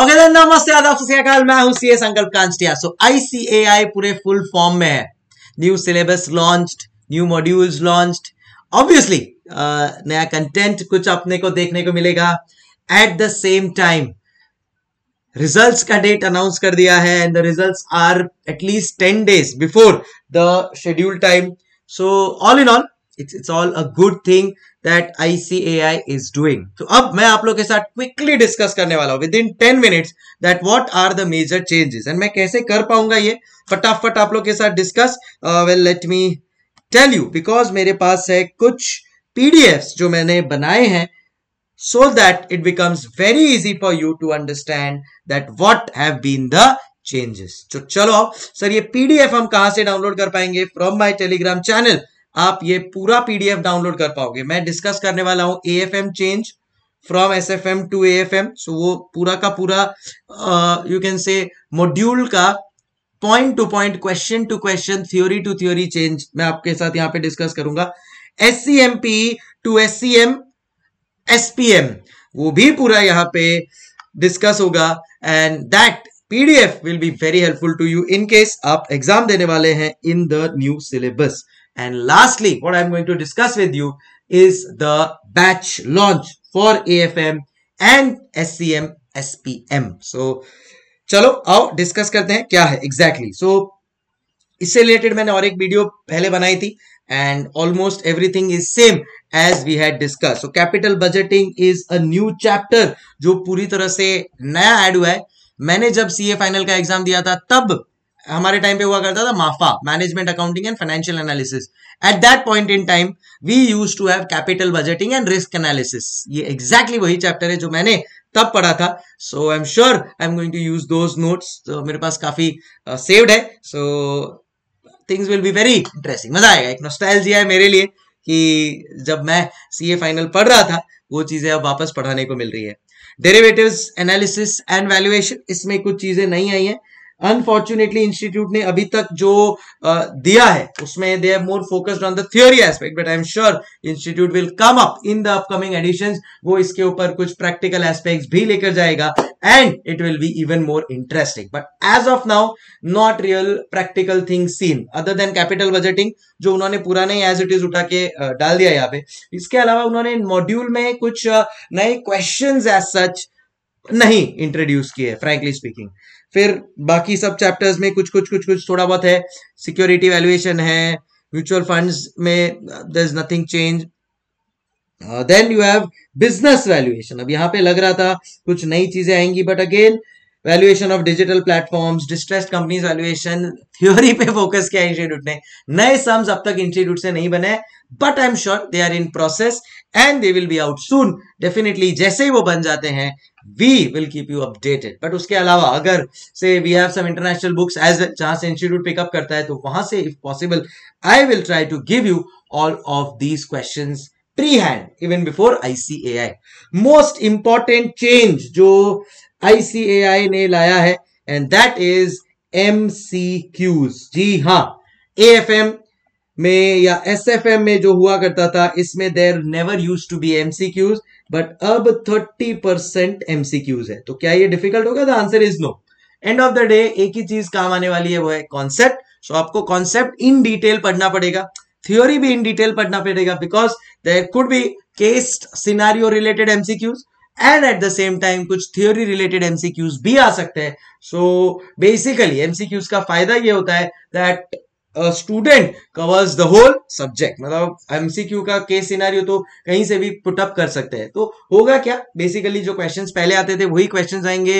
okay okay, नमस्ते आदाब सत्याकाल मैं हूं सीए संकल्प कांस्टिया सो आईसीएआई पूरे फुल फॉर्म में है new syllabus launched new modules launched obviously नया कंटेंट कुछ अपने को देखने को मिलेगा at the same time results का डेट अनाउंस कर दिया है and the results are at least ten days before the schedule time so all in all it's it's all a good thing that ICAI is doing तो अब मैं आप लोग के साथ क्विकली डिस्कस करने वाला हूं within ten minutes that what are the major changes and मैं कैसे कर पाऊंगा ये फटाफट आप लोग के साथ discuss well let me tell you because मेरे पास है कुछ पीडीएफ जो मैंने बनाए हैं so that it becomes very easy for you to understand that what have been the changes तो चलो सर ये पीडीएफ हम कहा से डाउनलोड कर पाएंगे फ्रॉम माय टेलीग्राम चैनल आप ये पूरा पीडीएफ डाउनलोड कर पाओगे मैं डिस्कस करने वाला हूँ A F M change from S F M to A F M so वो पूरा का पूरा यू कैन से मॉड्यूल का point to point question to question theory to theory change मैं आपके साथ यहाँ पे डिस्कस करूंगा S C M P to S C M S P M वो भी पूरा यहाँ पे डिस्कस होगा and that PDF will be very helpful to you in case आप एग्जाम देने वाले हैं in the new syllabus And lastly, what I'm going to discuss with you is the batch launch for AFM and S C M S P M so चलो आओ discuss करते हैं क्या है एग्जैक्टली सो इससे रिलेटेड मैंने और एक वीडियो पहले बनाई थी and almost everything is same as we had discuss so capital budgeting is a new chapter जो पूरी तरह से नया ऐड हुआ है मैंने जब सीए फाइनल का एग्जाम दिया था तब हमारे टाइम पे हुआ करता था MAFA management accounting and financial analysis at that point in time we use to have capital budgeting and risk analysis ये एग्जैक्टली exactly वही चैप्टर है जो मैंने तब पढ़ा था so I am sure I am going to use those notes मेरे पास काफी सेव्ड uh, है so things will be very interesting मजा आएगा एक नोस्टैल्जिया है मेरे लिए कि जब मैं सी ए फाइनल पढ़ रहा था वो चीजें अब वापस पढ़ाने को मिल रही है डेरिवेटिव्स एनालिसिस एंड वैल्यूएशन इसमें कुछ चीजें नहीं आई हैं अनफॉर्चुनेटली इंस्टीट्यूट ने अभी तक जो दिया है उसमें they have more focused on the theory aspect but I am sure institute will come up in the upcoming edition वो इसके ऊपर कुछ प्रैक्टिकल एस्पेक्ट भी लेकर जाएगा and it will be even more interesting but as of now not real practical thing seen other than capital budgeting जो उन्होंने पुराने एज इट इज उठा के डाल दिया यहाँ पे इसके अलावा उन्होंने मॉड्यूल में कुछ नए क्वेश्चन एज सच नहीं इंट्रोड्यूस किए फ्रैंकली स्पीकिंग फिर बाकी सब चैप्टर्स में कुछ कुछ कुछ कुछ थोड़ा बहुत है सिक्योरिटी वैल्यूएशन है म्यूचुअल फंड्स में there is nothing change then you have business valuation अब यहाँ पे लग रहा था कुछ नई चीजें आएंगी but again valuation of digital platforms distressed companies valuation theory पे फोकस किया इंस्टीट्यूट ने नए सम्स अब तक इंस्टीट्यूट से नहीं बने but I am sure they are in process and they will be out soon definitely जैसे ही वो बन जाते हैं we will keep you updated but उसके अलावा अगर say we have some international books as जहां से इंस्टीट्यूट पिकअप करता है तो वहां से if possible I will try to give you all of these question pre hand even before ICAI most important change जो आईसीएआई ने लाया है and that is M C Qs जी हाँ ए एफ एम में या एस एफ एम में जो हुआ करता था इसमें there never use to be M C Qs but अब thirty percent M C Qs है तो क्या ये डिफिकल्ट होगा the answer is no end of the day एक ही चीज काम आने वाली है वो है कॉन्सेप्ट सो आपको कॉन्सेप्ट इन डिटेल पढ़ना पड़ेगा थियोरी भी इन डिटेल पढ़ना पड़ेगा because there could be case scenario related MCQs and at the same time कुछ थियोरी रिलेटेड एमसीक्यूज भी आ सकते हैं सो बेसिकली एमसीक्यूज का फायदा ये होता है that student covers the whole subject मतलब एमसीक्यू का केस सिनारियो तो कहीं से भी पुटअप कर सकते हैं तो होगा क्या बेसिकली जो क्वेश्चन पहले आते थे वही क्वेश्चन आएंगे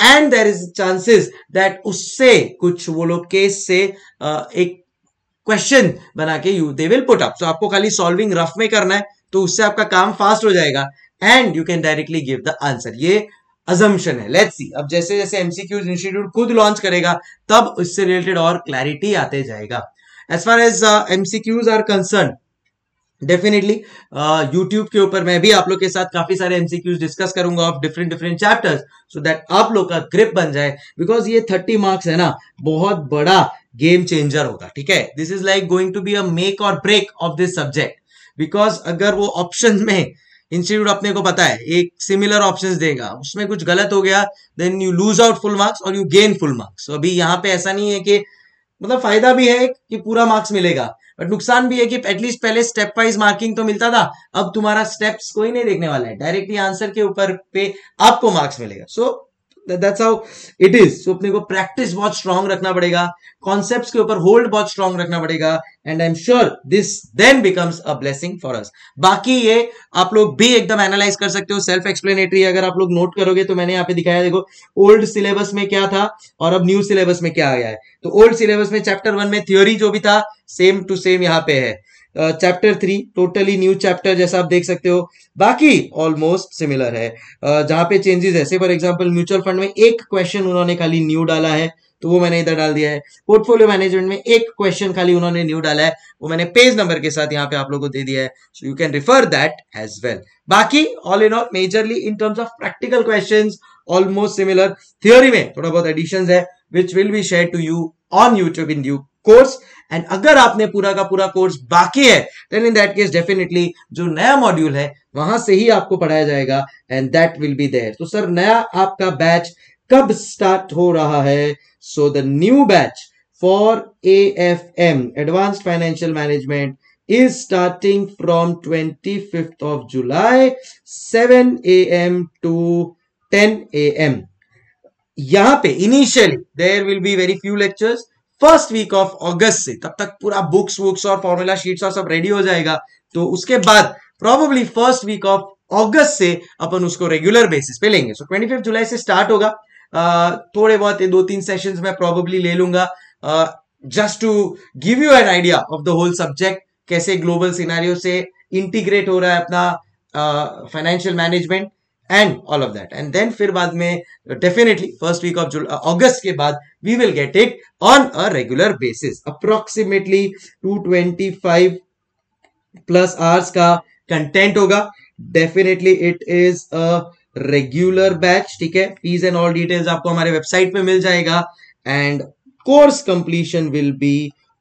and there is chances that उससे कुछ वो लोग केस से uh, एक क्वेश्चन बना के you they will put up सो आपको खाली सॉल्विंग रफ में करना है तो उससे आपका काम फास्ट हो जाएगा and you can directly give the answer ये अजम्पन है लेट्स सी अब जैसे जैसे एमसीक्यूज इंस्टीट्यूट खुद लॉन्च करेगा तब उससे रिलेटेड और क्लैरिटी आते जाएगा as far as MCQs are concern definitely YouTube के ऊपर मैं भी आप लोग के साथ काफी सारे एमसीक्यूज डिस्कस करूंगा of different different chapters so that आप लोग का ग्रिप बन जाए बिकॉज ये थर्टी मार्क्स है ना बहुत बड़ा गेम चेंजर होगा ठीक है this is like going to be a make or break of this subject because अगर वो ऑप्शन में इंस्टीट्यूट अपने को पता है एक सिमिलर ऑप्शंस देगा उसमें कुछ गलत हो गया then you lose out full marks or you gain full marks तो अभी यहाँ पे ऐसा नहीं है कि मतलब फायदा भी है कि पूरा मार्क्स मिलेगा बट नुकसान भी है कि एटलीस्ट पहले स्टेप वाइज मार्किंग तो मिलता था अब तुम्हारा स्टेप्स कोई नहीं देखने वाला है डायरेक्टली आंसर के ऊपर पे आपको मार्क्स मिलेगा so so, that's how it is so अपने को प्रैक्टिस बहुत स्ट्रांग रखना पड़ेगा कॉन्सेप्ट के ऊपर होल्ड बहुत स्ट्रांग रखना पड़ेगा and I am sure this then becomes a blessing for us बाकी ये आप लोग भी एकदम एनालाइज कर सकते हो सेल्फ एक्सप्लेनेटरी अगर आप लोग नोट करोगे तो मैंने यहाँ पे दिखाया देखो ओल्ड सिलेबस में क्या था और अब न्यू सिलेबस में क्या आ गया है तो ओल्ड सिलेबस में चैप्टर वन में थ्योरी जो भी था सेम टू सेम यहाँ पे है chapter three totally new chapter जैसा आप देख सकते हो बाकी ऑलमोस्ट सिमिलर है जहां पे चेंजेस ऐसे फॉर एग्जांपल म्यूचुअल फंड में एक क्वेश्चन उन्होंने खाली न्यू डाला है तो वो मैंने इधर डाल दिया है पोर्टफोलियो मैनेजमेंट में एक क्वेश्चन खाली उन्होंने न्यू डाला है वो मैंने पेज नंबर के साथ यहाँ पे आप लोगों को दे दिया है so you can refer that as well बाकी all in all majorly in terms of practical question almost similar theory में थोड़ा बहुत एडिशन है which will be share to you on YouTube in due course and अगर आपने पूरा का पूरा कोर्स बाकी है then in that case definitely जो नया मॉड्यूल है वहां से ही आपको पढ़ाया जाएगा and that will be there तो सर नया आपका बैच कब स्टार्ट हो रहा है so the new batch for A F M advanced financial management is starting from twenty fifth of July seven A M to ten A M यहां पे initially there will be very few lectures first week of August से तब तक पूरा books वुक्स और formula sheets और सब ready हो जाएगा तो उसके बाद probably first week of August से अपन उसको रेगुलर बेसिस पे लेंगे सो ट्वेंटी फिफ्थ जुलाई से स्टार्ट होगा uh, थोड़े बहुत दो तीन सेशन में प्रॉबेबली ले लूंगा just to give you an idea of the whole subject कैसे ग्लोबल सिनारियो से इंटीग्रेट हो रहा है अपना financial uh, management and all of that and then फिर बाद में definitely first week of July अगस्त के बाद we will get it on a regular basis approximately two twenty five plus hours का कंटेंट होगा definitely it is a regular batch ठीक है फीस एंड ऑल डिटेल्स आपको हमारे वेबसाइट पे मिल जाएगा and course completion will be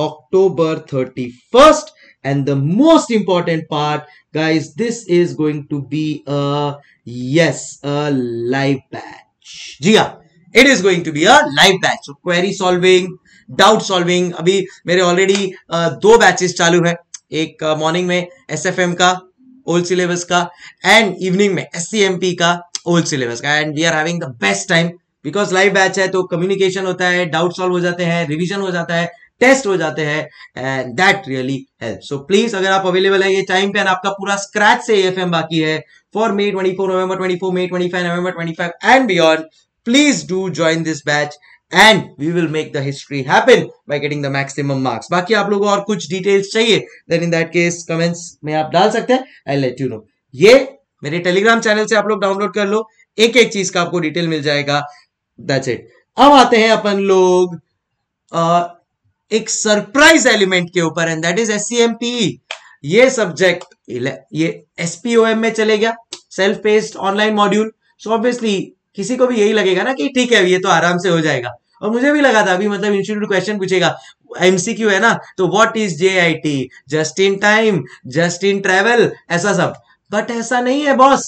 thirty first and the most important part guys this is going to be a yes a live batch ha it it is going to be live batch batch query solving doubt solving अभी मेरे already uh, दो batches चालू है एक morning morning mein sfm का old syllabus का and evening में scmp का ओल्ड सिलेबस का and we are having the best time because live batch है तो कम्युनिकेशन होता है डाउट सॉल्व हो जाते हैं रिविजन हो जाता है टेस्ट हो जाते हैं and that really help so please अगर आप अवेलेबल है ये टाइम पे एंड आपका पूरा स्क्रैच से एफ बाकी है for May twenty four November twenty four May twenty five November twenty five and beyond please do join this batch and we will make the history happen by getting the maximum marks बाकी आप लोगों को और कुछ details चाहिए then in that case comments में आप डाल सकते हैं आई लेट यू नो ये मेरे टेलीग्राम चैनल से आप लोग डाउनलोड कर लो एक एक चीज का आपको डिटेल मिल जाएगा दैट्स इट अब आते हैं अपन लोग एक सरप्राइज एलिमेंट के ऊपर एंड दैट इज एस ये सब्जेक्ट ये एसपीओएम में चले गया self paced online module so obviously किसी को भी यही लगेगा ना कि ठीक है ये तो आराम से हो जाएगा और मुझे भी लगा था अभी मतलब इंस्टीट्यूट क्वेश्चन पूछेगा एमसीक्यू है ना तो what is J I T just in time just in travel ऐसा सब बट ऐसा नहीं है बॉस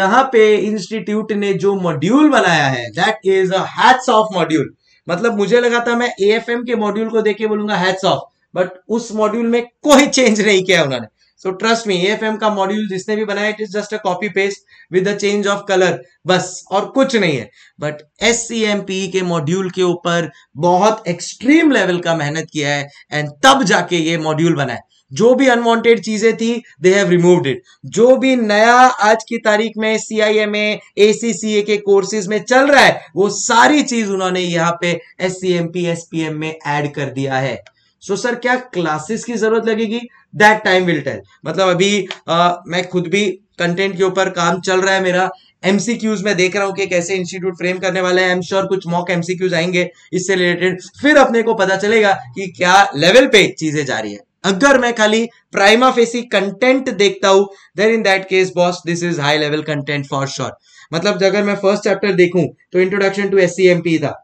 यहाँ पे इंस्टीट्यूट ने जो मॉड्यूल बनाया है that is hats off module मतलब मुझे लगा था मैं ए के मॉड्यूल को देख के बोलूंगा हैट्स ऑफ बट उस मॉड्यूल में कोई चेंज नहीं किया उन्होंने सो ट्रस्ट मी एफ का मॉड्यूल जिसने भी बनाया it is just a copy paste with a change of colour बस और कुछ नहीं है बट एस के मॉड्यूल के ऊपर बहुत एक्सट्रीम लेवल का मेहनत किया है एंड तब जाके ये मॉड्यूल बनाए जो भी अनवांटेड चीजें थी दे हैव रिमूव्ड इट जो भी नया आज की तारीख में सीआईए में एसीसीए के कोर्सेज में चल रहा है वो सारी चीज उन्होंने यहाँ पे S C M P P S M में एड कर दिया है सो so, सर क्या क्लासेस की जरूरत लगेगी दैट टाइम विल टेल मतलब अभी आ, मैं खुद भी कंटेंट के ऊपर काम चल रहा है मेरा एमसीक्यूज में देख रहा हूँ कि कैसे इंस्टीट्यूट फ्रेम करने वाले हैं एम श्योर कुछ मॉक एमसीक्यूज आएंगे इससे रिलेटेड फिर अपने को पता चलेगा कि क्या लेवल पे चीजें जा रही है अगर मैं खाली प्राइमा फेसी कंटेंट देखता हूं then in that case boss this is high level content for sure मतलब अगर मैं फर्स्ट चैप्टर देखूं तो इंट्रोडक्शन टू एस था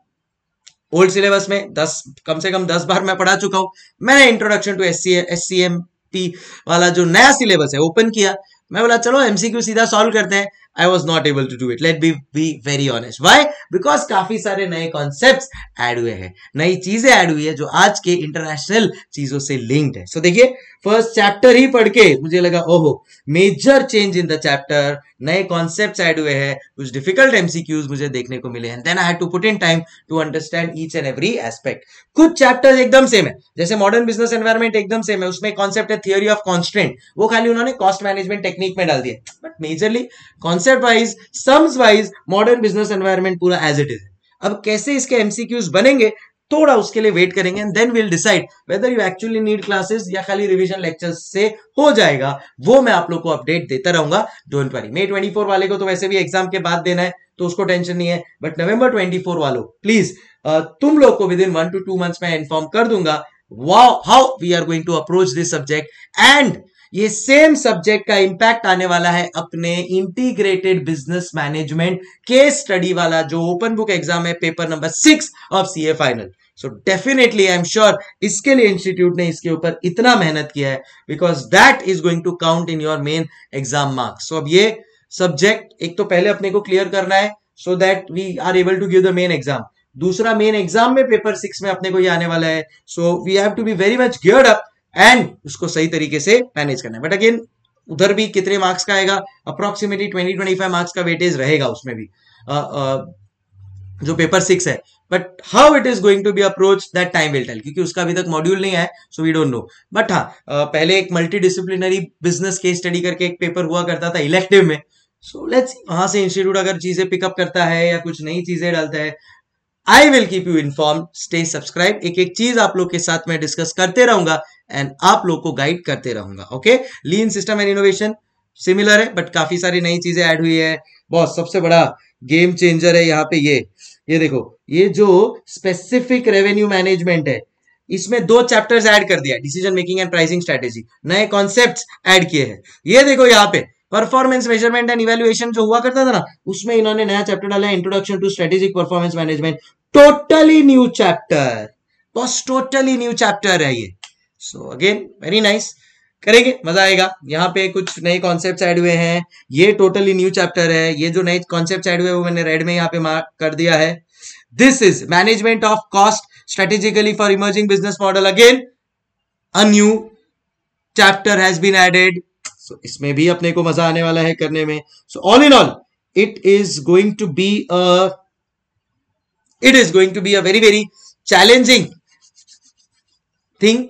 ओल्ड सिलेबस में दस कम से कम दस बार मैं पढ़ा चुका हूं मैंने इंट्रोडक्शन टू एस सी वाला जो नया सिलेबस है ओपन किया मैं बोला चलो एमसीक्यू सीधा सॉल्व करते हैं I was not able to do it let be be very honest why because काफी सारे नए कॉन्सेप्ट एड हुए हैं नई चीजें एड हुई है जो आज के इंटरनेशनल चीजों से लिंक्ड है सो so, देखिए फर्स्ट चैप्टर ही पढ़ के मुझे लगा ओहो major change in the chapter नए कॉन्सेप्ट एड हुए हैं कुछ डिफिकल्ट एमसीक्यूज मुझे देखने को मिले हैं then I had to put in time to understand each and every aspect कुछ चैप्टर एकदम सेम है जैसे मॉडर्न बिजनेस एनवायरमेंट एकदम सेम है उसमें कॉन्सेप्ट है थियोरी ऑफ कॉन्स्टेंट वो खाली उन्होंने कॉस्ट मैनेजमेंट टेक्निक में डाल दिया but majorly concept concept wise sums wise modern business environment पूरा एज इट इज अब कैसे इसके एमसीक्यूज बनेंगे थोड़ा उसके लिए वेट करेंगे and then will decide whether you actually need classes या खाली रिवीजन लेक्चर्स से हो जाएगा वो मैं आप लोग को अपडेट देता रहूंगा डोंट वरी मे 24 वाले को तो वैसे भी एग्जाम के बाद देना है तो उसको टेंशन नहीं है बट नवंबर 24 वालों प्लीज तुम लोग को within one to two months में इन्फॉर्म कर दूंगा how we are going to approach this subject and ये सेम सब्जेक्ट का इंपैक्ट आने वाला है अपने integrated business management case study वाला जो ओपन बुक एग्जाम है paper number six of CA final so definitely I am sure इसके लिए इंस्टीट्यूट ने इसके ऊपर इतना मेहनत किया है because that is going to count in your main exam marks so अब ये सब्जेक्ट एक तो पहले अपने को क्लियर करना है so that we are able to give the main exam दूसरा मेन एग्जाम में पेपर सिक्स में अपने को ये आने वाला है so we have to be very much geared up एंड उसको सही तरीके से मैनेज करना है बट अगेन उधर भी कितने मार्क्स का आएगा approximately twenty twenty five marks का वेटेज रहेगा उसमें भी uh, uh, जो पेपर सिक्स है but how it is going to be approach that time will tell क्योंकि उसका अभी तक मॉड्यूल नहीं है so we don't know but हाँ पहले एक multi disciplinary business case study करके एक पेपर हुआ करता था इलेक्टिव में सो लेट्स वहां से इंस्टीट्यूट अगर चीजें पिकअप करता है या कुछ नई चीजें डालता है I will keep you inform stay subscribe एक एक चीज आप लोग के साथ मैं डिस्कस करते रहूंगा एंड आप लोग को गाइड करते रहूंगा okay lean system and innovation similar है बट काफी सारी नई चीजें ऐड हुई है बहुत सबसे बड़ा गेम चेंजर है यहाँ पे ये ये देखो ये जो स्पेसिफिक रेवेन्यू मैनेजमेंट है इसमें दो चैप्टर्स ऐड कर दिया decision making and pricing strategy नए कॉन्सेप्ट ऐड किए हैं ये देखो यहाँ पे परफॉर्मेंस मेजरमेंट एंड इवेल्युएशन जो हुआ करता था ना उसमें इन्होंने नया चैप्टर डाला है introduction to strategic performance management totally new chapter बस टोटली न्यू चैप्टर है ये सो अगेन वेरी नाइस करेंगे मजा आएगा यहाँ पे कुछ नए कॉन्सेप्ट ऐड हुए हैं ये टोटली न्यू चैप्टर है ये जो नए कॉन्सेप्ट ऐड हुए वो मैंने रेड में यहाँ पे मार्क कर दिया है this is management of cost strategically for emerging business model again a new chapter has been added so इसमें भी अपने को मजा आने वाला है करने में so all in all it is going to be a it is going to be a very very challenging thing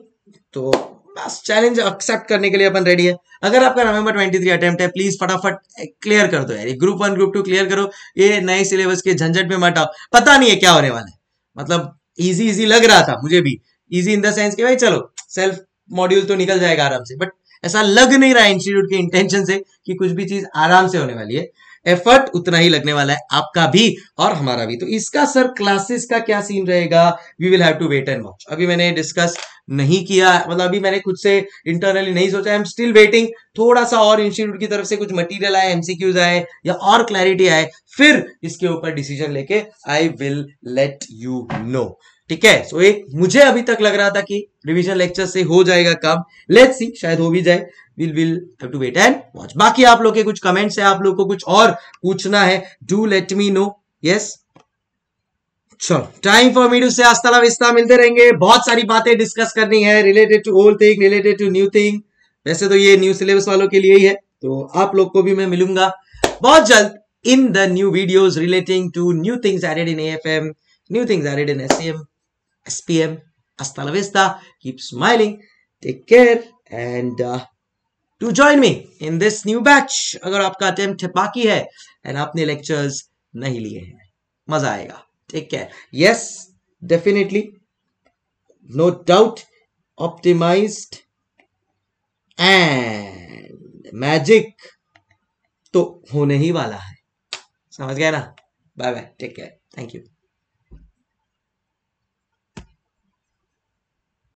तो बस चैलेंज एक्सेप्ट करने के लिए अपन रेडी है अगर आपका नवंबर ट्वेंटी अटेम्प्ट है प्लीज फटाफट क्लियर कर दो यार group one group two clear करो ये नए सिलेबस के झंझट में मटाओ आओ पता नहीं है क्या होने वाला है मतलब इजी इजी लग रहा था मुझे भी इजी इन द सेंस कि भाई चलो सेल्फ मॉड्यूल तो निकल जाएगा आराम से बट ऐसा लग नहीं रहा है इंस्टीट्यूट के इंटेंशन से कि कुछ भी चीज आराम से होने वाली है एफर्ट उतना ही लगने वाला है आपका भी और हमारा भी तो इसका सर क्लासेस का क्या सीन रहेगा we will have to wait and watch अभी मैंने डिस्कस नहीं किया मतलब अभी मैंने खुद से इंटरनली नहीं सोचा आई एम स्टिल वेटिंग थोड़ा सा और इंस्टीट्यूट की तरफ से कुछ मटेरियल आए एमसीक्यूज आए या और क्लैरिटी आए फिर इसके ऊपर डिसीजन लेके I will let you know ठीक है सो एक मुझे अभी तक लग रहा था कि रिविजन लेक्चर से हो जाएगा काम लेट सी शायद हो भी जाए will will have to wait and watch बाकी आप लोग के कुछ कमेंट्स है आप लोग को कुछ और पूछना है do let me know yes चलो time for me to say hasta लिस्ता मिलते रहेंगे बहुत सारी बातें डिस्कस करनी है related to old thing related to new thing वैसे तो ये न्यू सिलेबस वालों के लिए ही है तो आप लोग को भी मैं मिलूंगा बहुत जल्द in the new videos relating to new things added in AFM new things added in SM SPM hasta la vista keep smiling take care and to join me in this new batch अगर आपका attempt बाकी है and आपने lectures नहीं लिए हैं मजा आएगा take care yes definitely no doubt optimise and magic तो होने ही वाला है समझ गया ना bye bye take care thank you